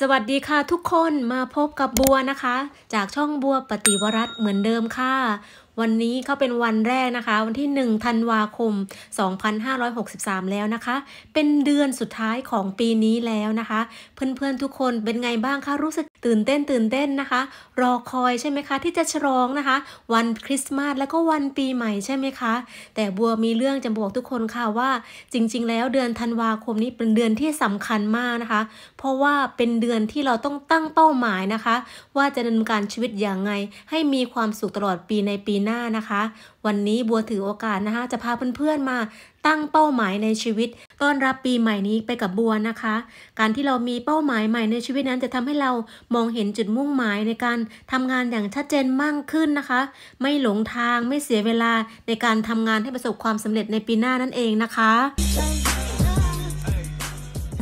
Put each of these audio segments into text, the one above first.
สวัสดีค่ะทุกคนมาพบกับบัวนะคะ จากช่องบัวปฏิวรัตเหมือนเดิมค่ะวันนี้เขาเป็นวันแรกนะคะ วันที่1ธันวาคม2563 แล้วนะคะ เป็นเดือนสุดท้ายของปีนี้แล้วนะคะเพื่อนๆทุกคนเป็นไงบ้างคะรู้สึกตื่นเต้นตื่นเต้นนะคะ รอคอยใช่ไหมคะ ที่จะฉลองนะคะ วันคริสต์มาสแล้วก็วันปีใหม่ใช่ไหมคะ แต่บัวมีเรื่องจะบอกทุกคนค่ะว่า จริงๆ แล้วเดือนธันวาคมนี้เป็นเดือนที่สำคัญมากนะคะ เพราะว่าเป็นเดือนที่เราต้องตั้งเป้าหมายนะคะ ว่าจะดำเนินการชีวิตอย่างไงให้มีความสุขตลอดปีในปีหน้านะคะวันนี้บัวถือโอกาสนะคะ จะพาเพื่อนๆมาตั้งเป้าหมายในชีวิตต้อนรับปีใหม่นี้ไปกับบัวนะคะ การที่เรามีเป้าหมายใหม่ในชีวิตนั้นจะทำให้เรามองเห็นจุดมุ่งหมายในการทำงานอย่างชัดเจนมากขึ้นนะคะ ไม่หลงทางไม่เสียเวลาในการทำงานให้ประสบความสำเร็จในปีหน้านั่นเองนะคะ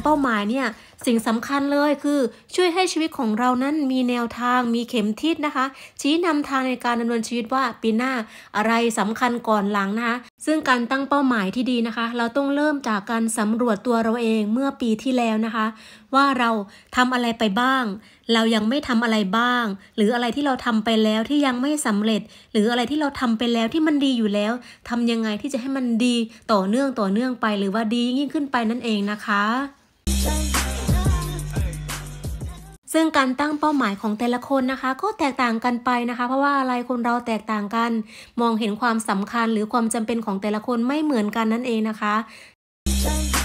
เป้าหมายเนี่ยสิ่งสำคัญเลยคือ ช่วยให้ชีวิตของเรานั้นมีแนวทางมีเข็มทิศนะคะ ชี้นำทางในการดำเนินชีวิตว่าปีหน้าอะไรสำคัญก่อนหลังนะคะซึ่งการตั้งเป้าหมายที่ดีนะคะ เราต้องเริ่มจากการสำรวจตัวเราเองเมื่อปีที่แล้วนะคะ ว่าเราทำอะไรไปบ้าง เรายังไม่ทำอะไรบ้าง หรืออะไรที่เราทำไปแล้วที่ยังไม่สำเร็จ หรืออะไรที่เราทำไปแล้วที่มันดีอยู่แล้วทำยังไงที่จะให้มันดีต่อเนื่องต่อเนื่องไป หรือว่าดียิ่งขึ้นไปนั่นเองนะคะซึ่งการตั้งเป้าหมายของแต่ละคนนะคะก็แตกต่างกันไปนะคะ เพราะว่าอะไรคนเราแตกต่างกัน มองเห็นความสำคัญหรือความจำเป็นของแต่ละคนไม่เหมือนกันนั่นเองนะคะ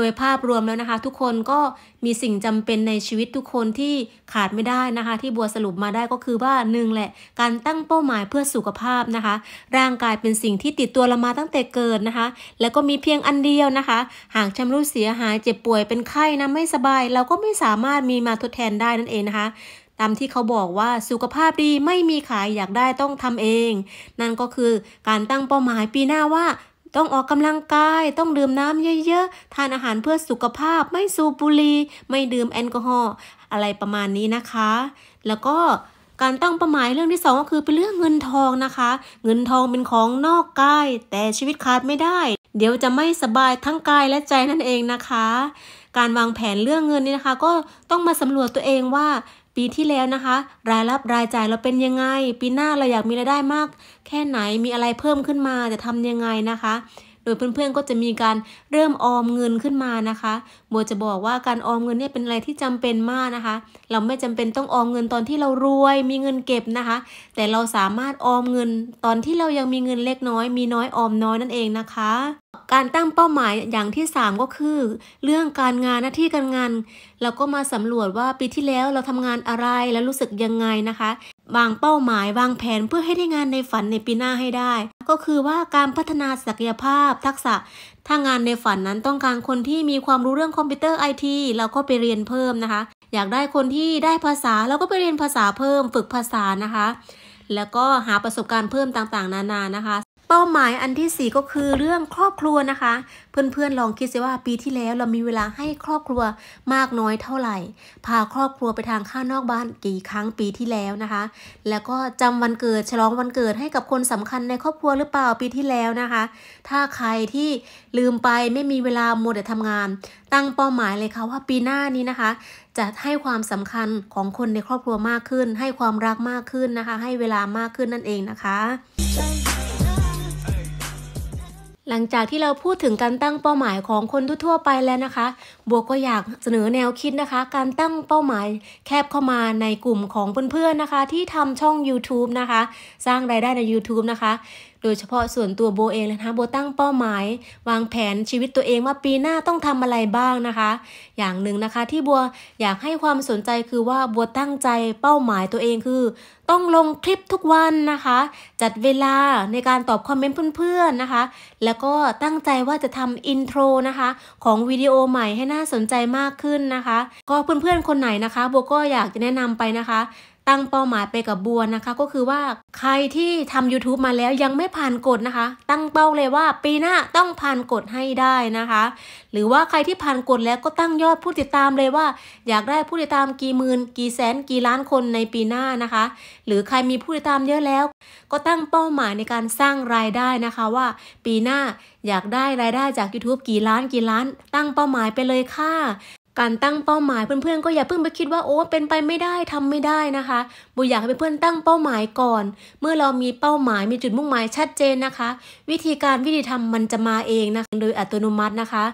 โดยภาพรวมแล้วนะคะ ทุกคนก็มีสิ่งจำเป็นในชีวิตทุกคนที่ขาดไม่ได้นะคะ ที่บัวสรุปมาได้ก็คือว่าหนึ่งแหละ การตั้งเป้าหมายเพื่อสุขภาพนะคะ ร่างกายเป็นสิ่งที่ติดตัวเรามาตั้งแต่เกิดนะคะ แล้วก็มีเพียงอันเดียวนะคะ หากชำรุดเสียหายเจ็บป่วยเป็นไข้นะไม่สบาย เราก็ไม่สามารถมีมาทดแทนได้นั่นเองนะคะ ตามที่เขาบอกว่าสุขภาพดีไม่มีขายอยากได้ต้องทำเอง นั่นก็คือการตั้งเป้าหมายปีหน้าว่าต้องออกกำลังกาย ต้องดื่มน้ำเยอะ ๆ ทานอาหารเพื่อสุขภาพไม่สูบบุหรี่ไม่ดื่มแอลกอฮอล์ อะไรประมาณนี้นะคะ แล้วก็การตั้งเป้าหมายเรื่องที่ 2 ก็คือ เป็นเรื่องเงินทองนะคะ เงินทองเป็นของนอกกายแต่ชีวิตขาดไม่ได้ เดี๋ยวจะไม่สบายทั้งกายและใจนั่นเองนะคะ การวางแผนเรื่องเงินนี่นะคะ ก็ต้องมาสำรวจตัวเองว่าปีที่แล้วนะคะ รายรับรายจ่ายเราเป็นยังไงปีหน้าเราอยากมีรายได้มาก แค่ไหนมีอะไรเพิ่มขึ้นมาจะทำยังไงนะคะ โดยเพื่อนๆก็จะมีการเริ่มออมเงินขึ้นมานะคะบัวจะบอกว่าการออมเงินเนี่ยเป็นอะไรที่จำเป็นมากนะคะ เราไม่จำเป็นต้องออมเงินตอนที่เรารวยมีเงินเก็บนะคะ แต่เราสามารถออมเงิน ตอนที่เรายังมีเงินเล็กน้อยมีน้อยออมน้อยนั่นเองนะคะการตั้งเป้าหมายอย่างที่ 3 ก็คือ เรื่องการงานหน้าที่การงาน เราก็มาสำรวจว่าปีที่แล้วเราทำงานอะไรและรู้สึกยังไงนะคะ วางเป้าหมาย วางแผนเพื่อให้ได้งานในฝันในปีหน้าให้ได้ ก็คือว่าการพัฒนาศักยภาพทักษะถ้างานในฝันนั้นต้องการคนที่มีความรู้เรื่องคอมพิวเตอร์ไอทีเราก็ไปเรียนเพิ่มนะคะ อยากได้คนที่ได้ภาษาเราก็ไปเรียนภาษาเพิ่มฝึกภาษานะคะ แล้วก็หาประสบการณ์เพิ่มต่างๆ นานานะคะเป้าหมายอันที่ 4 ก็คือเรื่องครอบครัวนะคะเพื่อนๆลองคิดสิว่าปีที่แล้วเรามีเวลาให้ครอบครัวมากน้อยเท่าไหร่พาครอบครัวไปทางข้างนอกบ้านกี่ครั้งปีที่แล้วนะคะ แล้วก็จำวันเกิดฉลองวันเกิดให้กับคนสำคัญในครอบครัวหรือเปล่าปีที่แล้วนะคะ ถ้าใครที่ลืมไปไม่มีเวลาหมดแต่ทำงาน ตั้งเป้าหมายเลยค่ะว่าปีหน้านี้นะคะ จะให้ความสำคัญของคนในครอบครัวมากขึ้น ให้ความรักมากขึ้นนะคะ ให้เวลามากขึ้นนั่นเองนะคะหลังจากที่เราพูดถึงการตั้งเป้าหมายของคนทั่วไปแล้วนะคะ บัวก็อยากเสนอแนวคิดนะคะ การตั้งเป้าหมายแคบเข้ามาในกลุ่มของเพื่อนๆนะคะ ที่ทำช่อง YouTube นะคะสร้างรายได้ใน YouTube นะคะโดยเฉพาะส่วนตัวโบเองนะคะโบตั้งเป้าหมาย วางแผนชีวิตตัวเองว่าปีหน้าต้องทำอะไรบ้างนะคะ อย่างหนึ่งนะคะที่บัวอยากให้ความสนใจคือว่าบัวตั้งใจเป้าหมายตัวเองคือ ต้องลงคลิปทุกวันนะคะ จัดเวลาในการตอบคอมเมนต์เพื่อนๆนะคะ แล้วก็ตั้งใจว่าจะทำอินโทรนะคะของวิดีโอใหม่ให้น่าสนใจมากขึ้นนะคะ ก็เพื่อนๆ คนไหนนะคะบัวก็อยากจะแนะนำไปนะคะตั้งเป้าหมายไปกับบัวนะคะก็คือว่าใครที่ทำ YouTube มาแล้วยังไม่ผ่านกฎนะคะ ตั้งเป้าเลยว่าปีหน้าต้องผ่านกฎให้ได้นะคะ หรือว่าใครที่ผ่านกฎแล้วก็ตั้งยอดผู้ติดตามเลยว่า อยากได้ผู้ติดตามกี่หมื่นกี่แสนกี่ล้านคนในปีหน้านะคะ หรือใครมีผู้ติดตามเยอะแล้ว ก็ตั้งเป้าหมายในการสร้างรายได้นะคะว่า ปีหน้าอยากได้รายได้จาก YouTube กี่ล้านกี่ล้าน ตั้งเป้าหมายไปเลยค่ะการตั้งเป้าหมายเพื่อนๆก็อย่าเพิ่งไปคิดว่าโอ้เป็นไปไม่ได้ทำไม่ได้นะคะ บุอยากให้เพื่อนๆตั้งเป้าหมายก่อน เมื่อเรามีเป้าหมายมีจุดมุ่งหมายชัดเจนนะคะ วิธีการวิธีทำมันจะมาเองนะโดยอัตโนมัตินะคะ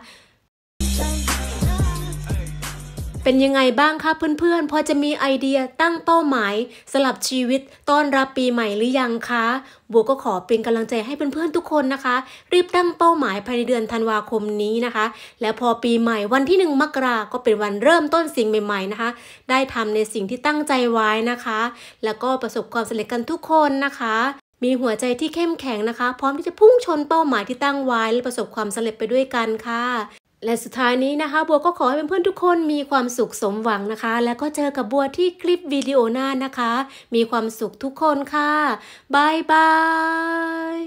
เป็นยังไงบ้างคะเพื่อนๆ พอจะมีไอเดียตั้งเป้าหมายสลับชีวิต ต้อนรับปีใหม่หรือยังคะบัวก็ขอเป็นกำลังใจให้เพื่อนๆทุกคนนะคะ รีบตั้งเป้าหมายภายในเดือนธันวาคมนี้นะคะ แล้วพอปีใหม่วันที่1มกราก็เป็นวันเริ่มต้นสิ่งใหม่ๆนะคะ ได้ทำในสิ่งที่ตั้งใจไว้นะคะ แล้วก็ประสบความสำเร็จกันทุกคนนะคะ มีหัวใจที่เข้มแข็งนะคะ พร้อมที่จะพุ่งชนเป้าหมายที่ตั้งไว้และประสบความสำเร็จไปด้วยกันค่ะและสุดท้ายนี้นะคะ บัวก็ขอให้เพื่อนๆทุกคนมีความสุขสมหวังนะคะ แล้วก็เจอกับบัวที่คลิปวิดีโอหน้านะคะ มีความสุขทุกคนค่ะบายบาย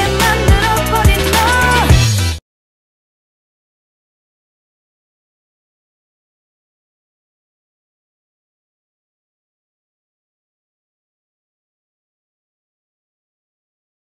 เัน